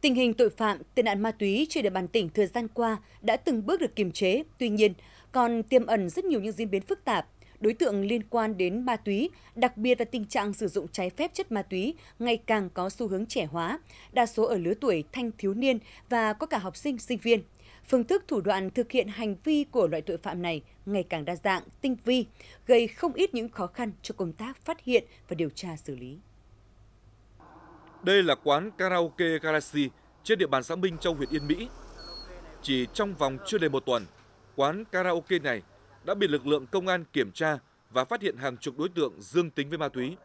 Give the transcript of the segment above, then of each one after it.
Tình hình tội phạm, tệ nạn ma túy trên địa bàn tỉnh thời gian qua đã từng bước được kiềm chế, tuy nhiên còn tiềm ẩn rất nhiều những diễn biến phức tạp. Đối tượng liên quan đến ma túy, đặc biệt là tình trạng sử dụng trái phép chất ma túy ngày càng có xu hướng trẻ hóa, đa số ở lứa tuổi thanh thiếu niên và có cả học sinh, sinh viên. Phương thức thủ đoạn thực hiện hành vi của loại tội phạm này ngày càng đa dạng, tinh vi, gây không ít những khó khăn cho công tác phát hiện và điều tra xử lý. Đây là quán karaoke Galaxy trên địa bàn xã Minh Châu huyện Yên Mỹ. Chỉ trong vòng chưa đầy một tuần, quán karaoke này đã bị lực lượng công an kiểm tra và phát hiện hàng chục đối tượng dương tính với ma túy.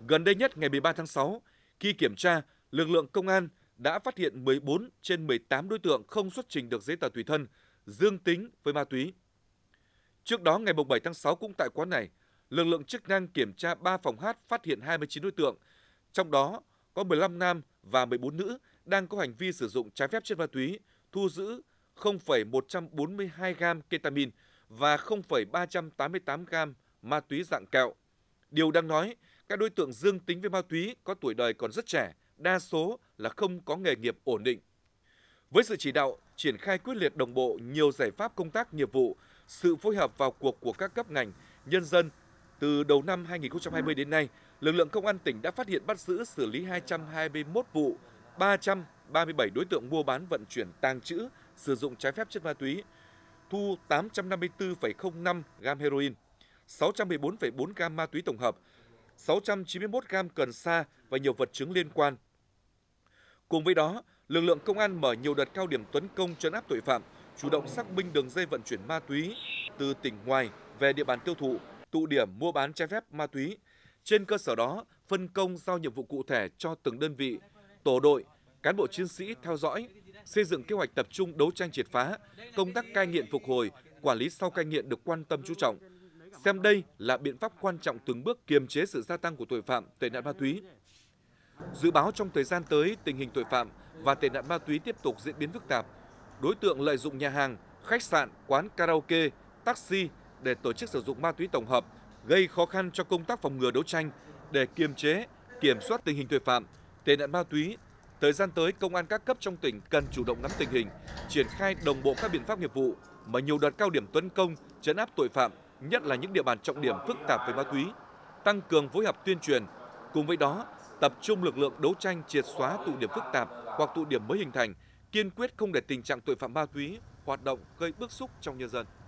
Gần đây nhất ngày 13 tháng 6, khi kiểm tra, lực lượng công an đã phát hiện 14 trên 18 đối tượng không xuất trình được giấy tờ tùy thân dương tính với ma túy. Trước đó ngày 7 tháng 6 cũng tại quán này, lực lượng chức năng kiểm tra 3 phòng hát phát hiện 29 đối tượng, trong đó có 15 nam và 14 nữ đang có hành vi sử dụng trái phép chất ma túy, thu giữ 0,142 gam ketamin và 0,388 gam ma túy dạng kẹo. Điều đang nói, các đối tượng dương tính với ma túy có tuổi đời còn rất trẻ, đa số là không có nghề nghiệp ổn định. Với sự chỉ đạo, triển khai quyết liệt đồng bộ nhiều giải pháp công tác nghiệp vụ, sự phối hợp vào cuộc của các cấp ngành, nhân dân từ đầu năm 2020 đến nay, lực lượng công an tỉnh đã phát hiện bắt giữ xử lý 221 vụ, 337 đối tượng mua bán vận chuyển tàng trữ, sử dụng trái phép chất ma túy, thu 854,05 gam heroin, 614,4 gam ma túy tổng hợp, 691 gam cần sa và nhiều vật chứng liên quan. Cùng với đó, lực lượng công an mở nhiều đợt cao điểm tấn công trấn áp tội phạm, chủ động xác minh đường dây vận chuyển ma túy từ tỉnh ngoài về địa bàn tiêu thụ tụ điểm mua bán trái phép ma túy. Trên cơ sở đó, phân công giao nhiệm vụ cụ thể cho từng đơn vị, tổ đội, cán bộ chiến sĩ theo dõi, xây dựng kế hoạch tập trung đấu tranh triệt phá, công tác cai nghiện phục hồi, quản lý sau cai nghiện được quan tâm chú trọng. Xem đây là biện pháp quan trọng từng bước kiềm chế sự gia tăng của tội phạm, tệ nạn ma túy. Dự báo trong thời gian tới, tình hình tội phạm và tệ nạn ma túy tiếp tục diễn biến phức tạp. Đối tượng lợi dụng nhà hàng, khách sạn, quán karaoke, taxi, để tổ chức sử dụng ma túy tổng hợp, gây khó khăn cho công tác phòng ngừa đấu tranh để kiềm chế, kiểm soát tình hình tội phạm, tệ nạn ma túy. Thời gian tới, công an các cấp trong tỉnh cần chủ động nắm tình hình, triển khai đồng bộ các biện pháp nghiệp vụ mà nhiều đợt cao điểm tấn công, chấn áp tội phạm, nhất là những địa bàn trọng điểm phức tạp về ma túy, tăng cường phối hợp tuyên truyền. Cùng với đó, tập trung lực lượng đấu tranh triệt xóa tụ điểm phức tạp hoặc tụ điểm mới hình thành, kiên quyết không để tình trạng tội phạm ma túy hoạt động gây bức xúc trong nhân dân.